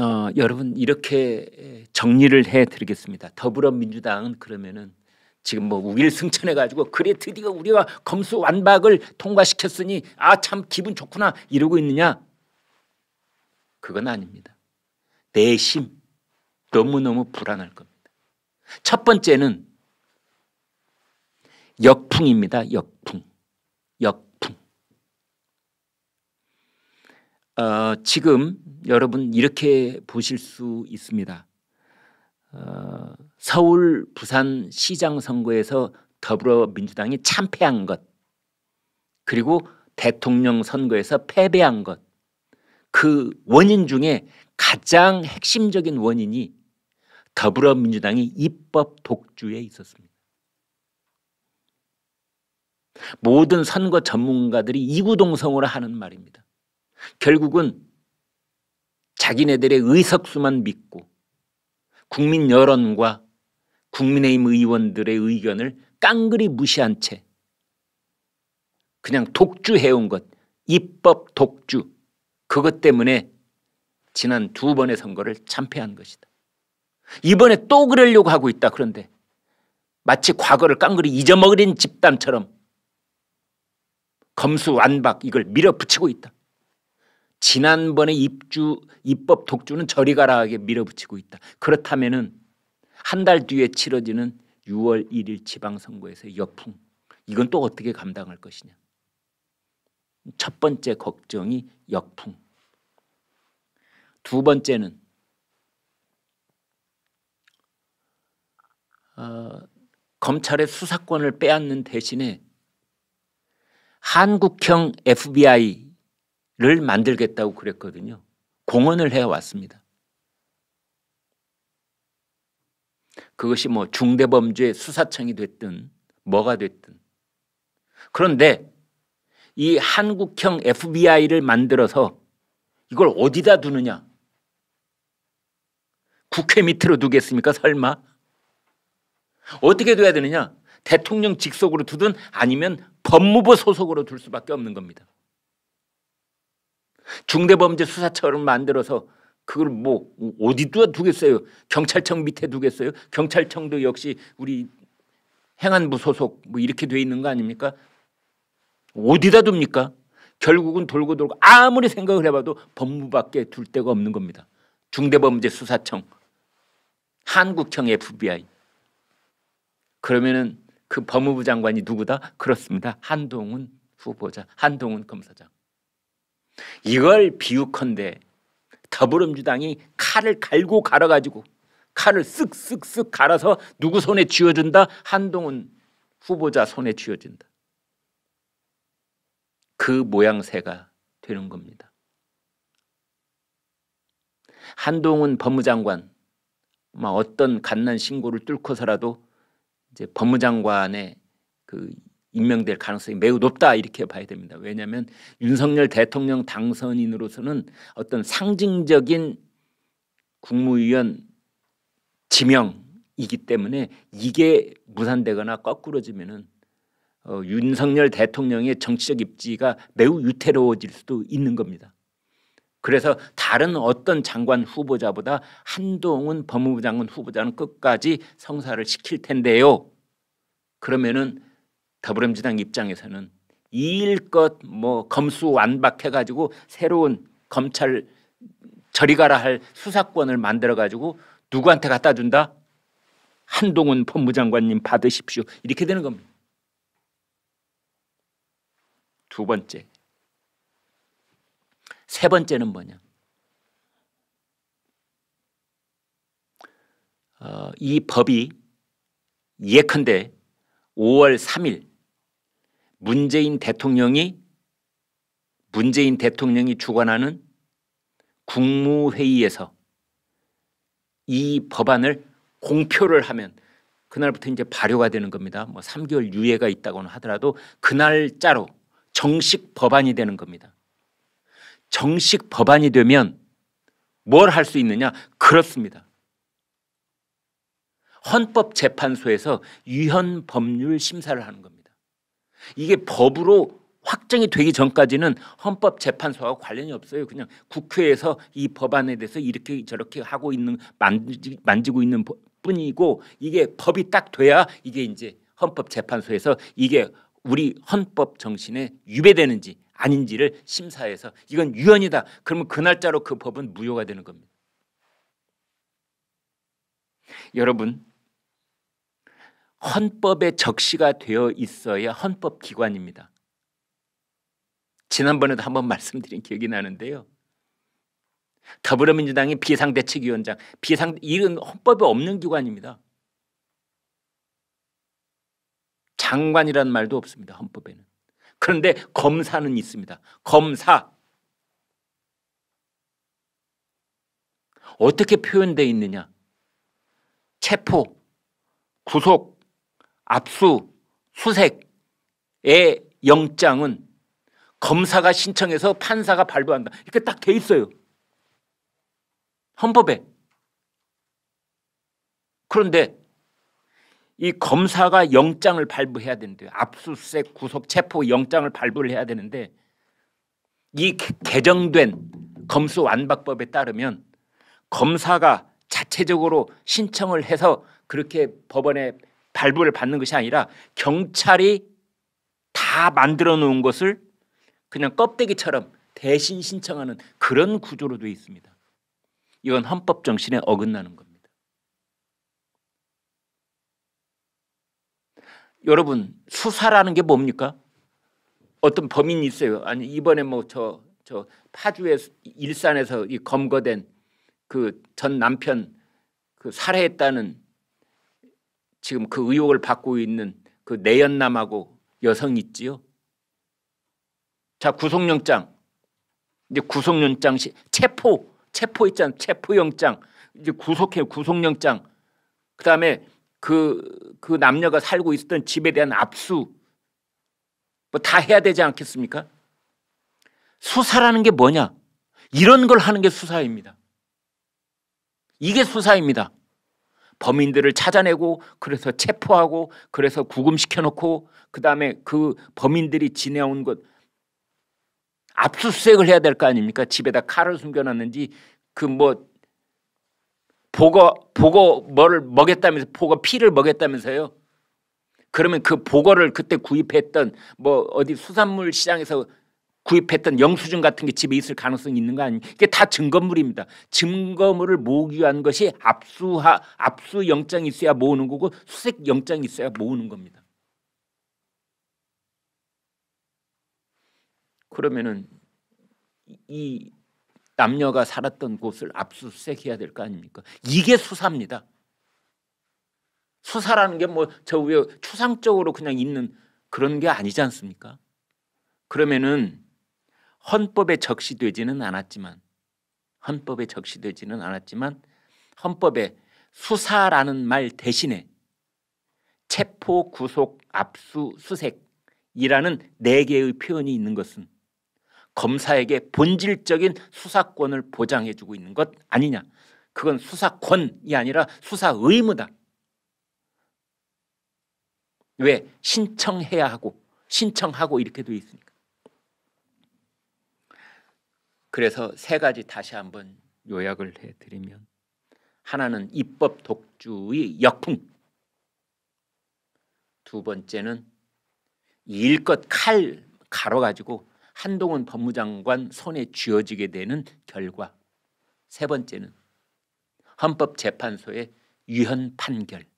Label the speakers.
Speaker 1: 어, 여러분 이렇게 정리를 해드리겠습니다. 더불어민주당은 그러면은 지금 뭐 우일승천해 가지고 그래 드디어 우리가 검수 완박을 통과시켰으니 아 참 기분 좋구나 이러고 있느냐? 그건 아닙니다. 내심 너무너무 불안할 겁니다. 첫 번째는 역풍입니다. 역풍. 역 어, 지금 여러분 이렇게 보실 수 있습니다. 어, 서울 부산 시장 선거에서 더불어민주당이 참패한 것 그리고 대통령 선거에서 패배한 것 그 원인 중에 가장 핵심적인 원인이 더불어민주당이 입법 독주에 있었습니다. 모든 선거 전문가들이 이구동성으로 하는 말입니다. 결국은 자기네들의 의석수만 믿고 국민 여론과 국민의힘 의원들의 의견을 깡그리 무시한 채 그냥 독주해온 것 입법 독주 그것 때문에 지난 두 번의 선거를 참패한 것이다. 이번에 또 그러려고 하고 있다. 그런데 마치 과거를 깡그리 잊어먹으린 집단처럼 검수 완박 이걸 밀어붙이고 있다. 지난번에 입주 입법 독주는 저리 가라하게 밀어붙이고 있다. 그렇다면은 한 달 뒤에 치러지는 6월 1일 지방선거에서 역풍 이건 또 어떻게 감당할 것이냐. 첫 번째 걱정이 역풍. 두 번째는 어, 검찰의 수사권을 빼앗는 대신에 한국형 FBI 를 만들겠다고 그랬거든요. 공헌을 해 왔습니다. 그것이 뭐 중대범죄 수사청이 됐든 뭐가 됐든 그런데 이 한국형 FBI를 만들어서 이걸 어디다 두느냐 국회 밑으로 두겠습니까 설마 어떻게 둬야 되느냐 대통령 직속으로 두든 아니면 법무부 소속으로 둘 수밖에 없는 겁니다 중대범죄수사처를 만들어서 그걸 뭐 어디다 두겠어요? 경찰청 밑에 두겠어요? 경찰청도 역시 우리 행안부 소속 뭐 이렇게 돼 있는 거 아닙니까? 어디다 둡니까? 결국은 돌고 돌고 아무리 생각을 해봐도 법무밖에 둘 데가 없는 겁니다. 중대범죄수사청, 한국청 FBI. 그러면은 그 법무부 장관이 누구다? 그렇습니다. 한동훈 후보자, 한동훈 검사장. 이걸 비유컨대 더불어민주당이 칼을 갈고 갈아가지고 칼을 쓱쓱쓱 갈아서 누구 손에 쥐어준다? 한동훈 후보자 손에 쥐어준다. 그 모양새가 되는 겁니다. 한동훈 법무장관 어떤 갓난 신고를 뚫고서라도 이제 법무장관의 그 임명될 가능성이 매우 높다 이렇게 봐야 됩니다. 왜냐하면 윤석열 대통령 당선인으로서는 어떤 상징적인 국무위원 지명이기 때문에 이게 무산되거나 거꾸로지면은 어, 윤석열 대통령의 정치적 입지가 매우 유태로워질 수도 있는 겁니다. 그래서 다른 어떤 장관 후보자보다 한동훈 법무부 장관 후보자는 끝까지 성사를 시킬 텐데요. 그러면은 더불어민주당 입장에서는 이일 것 뭐 검수 완박해 가지고 새로운 검찰 저리 가라 할 수사권을 만들어 가지고 누구한테 갖다 준다? 한동훈 법무장관님 받으십시오. 이렇게 되는 겁니다. 두 번째. 세 번째는 뭐냐? 어, 이 법이 예컨대 5월 3일 문재인 대통령이 문재인 대통령이 주관하는 국무회의에서 이 법안을 공표를 하면 그날부터 이제 발효가 되는 겁니다. 뭐 3개월 유예가 있다고는 하더라도 그날짜로 정식 법안이 되는 겁니다. 정식 법안이 되면 뭘 할 수 있느냐? 그렇습니다. 헌법재판소에서 위헌 법률 심사를 하는 겁니다. 이게 법으로 확정이 되기 전까지는 헌법재판소와 관련이 없어요. 그냥 국회에서 이 법안에 대해서 이렇게 저렇게 하고 있는 만지, 만지고 있는 뿐이고 이게 법이 딱 돼야 이게 이제 헌법재판소에서 이게 우리 헌법 정신에 위배되는지 아닌지를 심사해서 이건 유언이다. 그러면 그 날짜로 그 법은 무효가 되는 겁니다. 여러분 헌법에 적시가 되어 있어야 헌법 기관입니다. 지난번에도 한번 말씀드린 기억이 나는데요. 더불어민주당의 비상대책위원장, 비상 이런 헌법에 없는 기관입니다. 장관이라는 말도 없습니다. 헌법에는. 그런데 검사는 있습니다. 검사. 어떻게 표현되어 있느냐? 체포, 구속, 압수, 수색의 영장은 검사가 신청해서 판사가 발부한다. 이렇게 딱 돼 있어요. 헌법에. 그런데 이 검사가 영장을 발부해야 되는데 압수수색 구속 체포 영장을 발부를 해야 되는데 이 개정된 검수 완박법에 따르면 검사가 자체적으로 신청을 해서 그렇게 법원에 발부를 받는 것이 아니라 경찰이 다 만들어 놓은 것을 그냥 껍데기처럼 대신 신청하는 그런 구조로 되어 있습니다. 이건 헌법 정신에 어긋나는 겁니다. 여러분 수사라는 게 뭡니까? 어떤 범인이 있어요. 아니 이번에 뭐 저 저 파주에 일산에서 검거된 그 전 남편 그 살해했다는 지금 그 의혹을 받고 있는 그 내연남하고 여성 있지요. 자 구속영장 이제 구속영장 시 체포 체포 있잖 체포영장 이제 구속해 구속영장 그 다음에 그 그 남녀가 살고 있었던 집에 대한 압수 뭐 다 해야 되지 않겠습니까? 수사라는 게 뭐냐? 이런 걸 하는 게 수사입니다. 이게 수사입니다. 범인들을 찾아내고 그래서 체포하고 그래서 구금시켜 놓고 그다음에 그 범인들이 지내온 것 압수수색을 해야 될 거 아닙니까? 집에다 칼을 숨겨 놨는지 그 뭐보고보고 뭐를 먹였다면서 보고 피를 먹였다면서요. 그러면 그보고를 그때 구입했던 뭐 어디 수산물 시장에서 구입했던 영수증 같은 게 집에 있을 가능성이 있는 거 아니에요. 이게 다 증거물입니다. 증거물을 모으기 위한 것이 압수하 압수 영장이 있어야 모으는 거고 수색 영장이 있어야 모으는 겁니다. 그러면은 이 남녀가 살았던 곳을 압수수색해야 될 거 아닙니까? 이게 수사입니다. 수사라는 게 뭐 저 위에 추상적으로 그냥 있는 그런 게 아니지 않습니까? 그러면은 헌법에 적시되지는 않았지만 헌법에 적시되지는 않았지만 헌법에 수사라는 말 대신에 체포, 구속, 압수, 수색이라는 네 개의 표현이 있는 것은 검사에게 본질적인 수사권을 보장해주고 있는 것 아니냐. 그건 수사권이 아니라 수사 의무다. 왜 신청해야 하고 신청하고 이렇게 돼 있으니까. 그래서 세 가지 다시 한번 요약을 해드리면 하나는 입법 독주의 역풍 두 번째는 일껏 칼 가로 가지고 한동훈 법무장관 손에 쥐어지게 되는 결과 세 번째는 헌법재판소의 위헌 판결